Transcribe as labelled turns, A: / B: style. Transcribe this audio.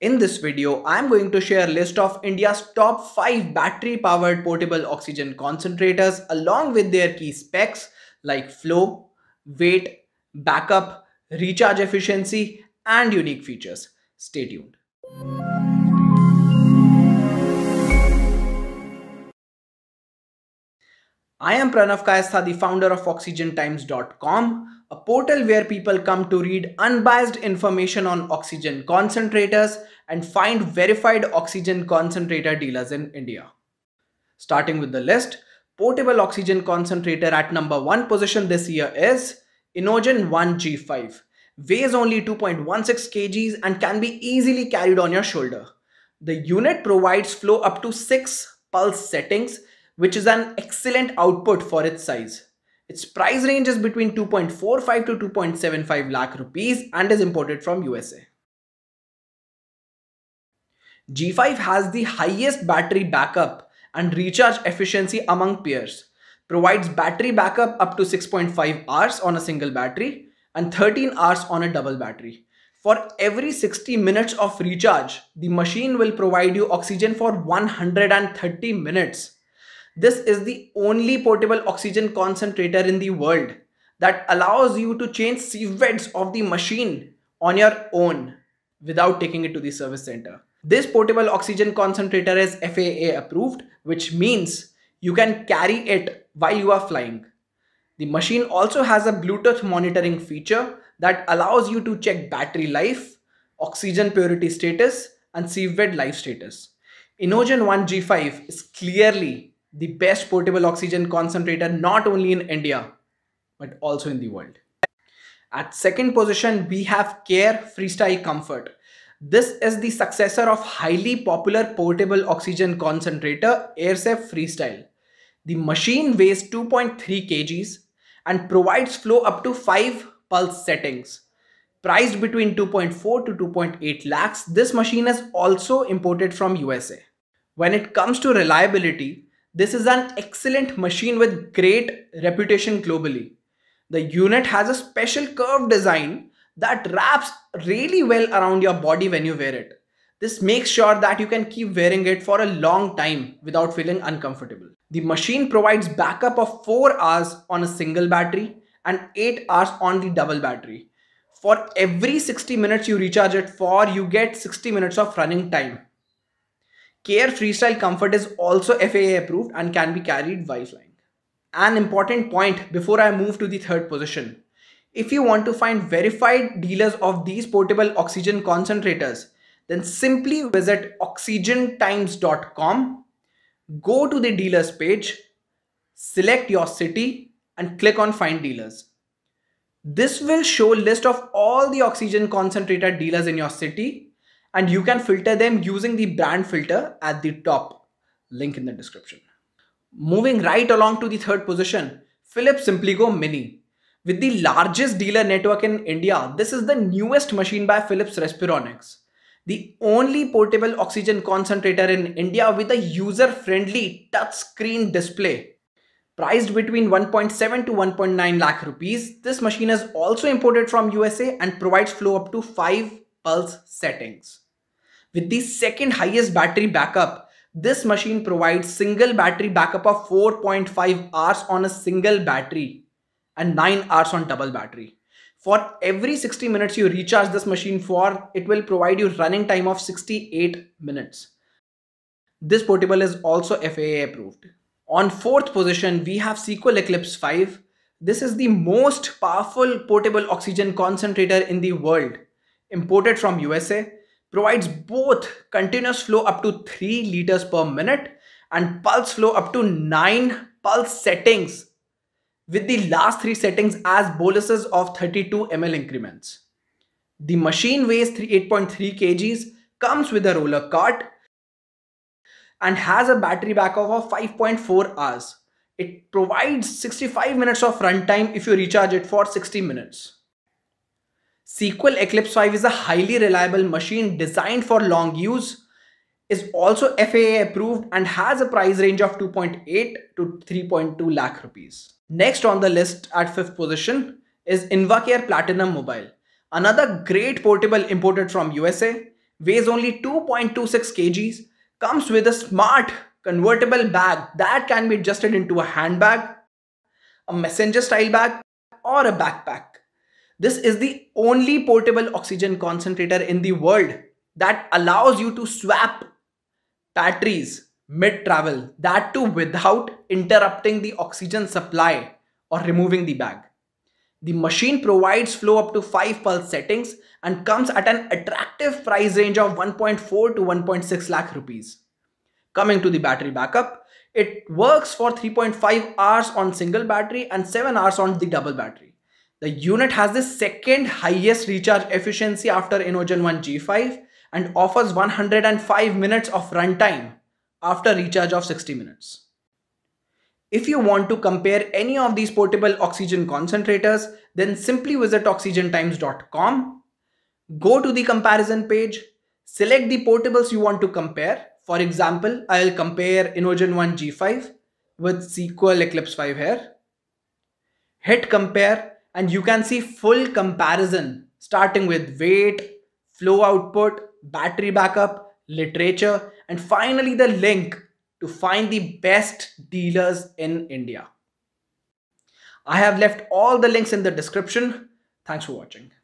A: In this video, I'm going to share a list of India's top 5 battery-powered portable oxygen concentrators along with their key specs like flow, weight, backup, recharge efficiency, and unique features. Stay tuned. I am Pranav Kayastha, the founder of OxygenTimes.com a portal where people come to read unbiased information on oxygen concentrators and find verified oxygen concentrator dealers in India. Starting with the list, portable oxygen concentrator at number 1 position this year is Inogen 1G5. Weighs only 2.16 kgs and can be easily carried on your shoulder. The unit provides flow up to 6 pulse settings which is an excellent output for its size. Its price range is between 2.45 to 2.75 lakh rupees and is imported from USA. G5 has the highest battery backup and recharge efficiency among peers, provides battery backup up to 6.5 hours on a single battery and 13 hours on a double battery. For every 60 minutes of recharge, the machine will provide you oxygen for 130 minutes. This is the only portable oxygen concentrator in the world that allows you to change cvets of the machine on your own without taking it to the service center. This portable oxygen concentrator is FAA approved, which means you can carry it while you are flying. The machine also has a Bluetooth monitoring feature that allows you to check battery life, oxygen purity status, and CVET life status. Inogen 1G5 is clearly the best portable oxygen concentrator not only in India but also in the world. At second position, we have Care Freestyle Comfort. This is the successor of highly popular portable oxygen concentrator AirSafe Freestyle. The machine weighs 2.3 kgs and provides flow up to 5 pulse settings. Priced between 2.4 to 2.8 lakhs, this machine is also imported from USA. When it comes to reliability, this is an excellent machine with great reputation globally. The unit has a special curved design that wraps really well around your body when you wear it. This makes sure that you can keep wearing it for a long time without feeling uncomfortable. The machine provides backup of 4 hours on a single battery and 8 hours on the double battery. For every 60 minutes you recharge it for, you get 60 minutes of running time. KR Freestyle Comfort is also FAA approved and can be carried while flying. An important point before I move to the third position. If you want to find verified dealers of these portable oxygen concentrators, then simply visit oxygentimes.com, go to the dealers page, select your city and click on find dealers. This will show list of all the oxygen concentrator dealers in your city and you can filter them using the brand filter at the top. Link in the description. Moving right along to the third position, Philips Simpligo Mini. With the largest dealer network in India, this is the newest machine by Philips Respironics. The only portable oxygen concentrator in India with a user-friendly touchscreen display. Priced between 1.7 to 1.9 lakh rupees, this machine is also imported from USA and provides flow up to 5 pulse settings. With the second highest battery backup, this machine provides single battery backup of 4.5 hours on a single battery and 9 hours on double battery. For every 60 minutes you recharge this machine for, it will provide you running time of 68 minutes. This portable is also FAA approved. On fourth position, we have SQL Eclipse 5. This is the most powerful portable oxygen concentrator in the world, imported from USA provides both continuous flow up to 3 liters per minute and pulse flow up to 9 pulse settings with the last three settings as boluses of 32 ml increments. The machine weighs 8.3 kgs, comes with a roller cart and has a battery backup of 5.4 hours. It provides 65 minutes of runtime if you recharge it for 60 minutes. SQL Eclipse 5 is a highly reliable machine designed for long use, is also FAA approved and has a price range of 2.8 to 3.2 lakh rupees. Next on the list at fifth position is Invacare Platinum Mobile. Another great portable imported from USA, weighs only 2.26 kgs, comes with a smart convertible bag that can be adjusted into a handbag, a messenger style bag or a backpack. This is the only portable oxygen concentrator in the world that allows you to swap batteries mid-travel, that too without interrupting the oxygen supply or removing the bag. The machine provides flow up to 5 pulse settings and comes at an attractive price range of 1.4 to 1.6 lakh rupees. Coming to the battery backup, it works for 3.5 hours on single battery and 7 hours on the double battery. The unit has the second highest recharge efficiency after Inogen 1 G5 and offers 105 minutes of runtime after recharge of 60 minutes. If you want to compare any of these portable oxygen concentrators, then simply visit oxygentimes.com, go to the comparison page, select the portables you want to compare. For example, I'll compare Inogen 1 G5 with SQL Eclipse 5 here. Hit compare and you can see full comparison starting with weight, flow output, battery backup, literature, and finally the link to find the best dealers in India. I have left all the links in the description. Thanks for watching.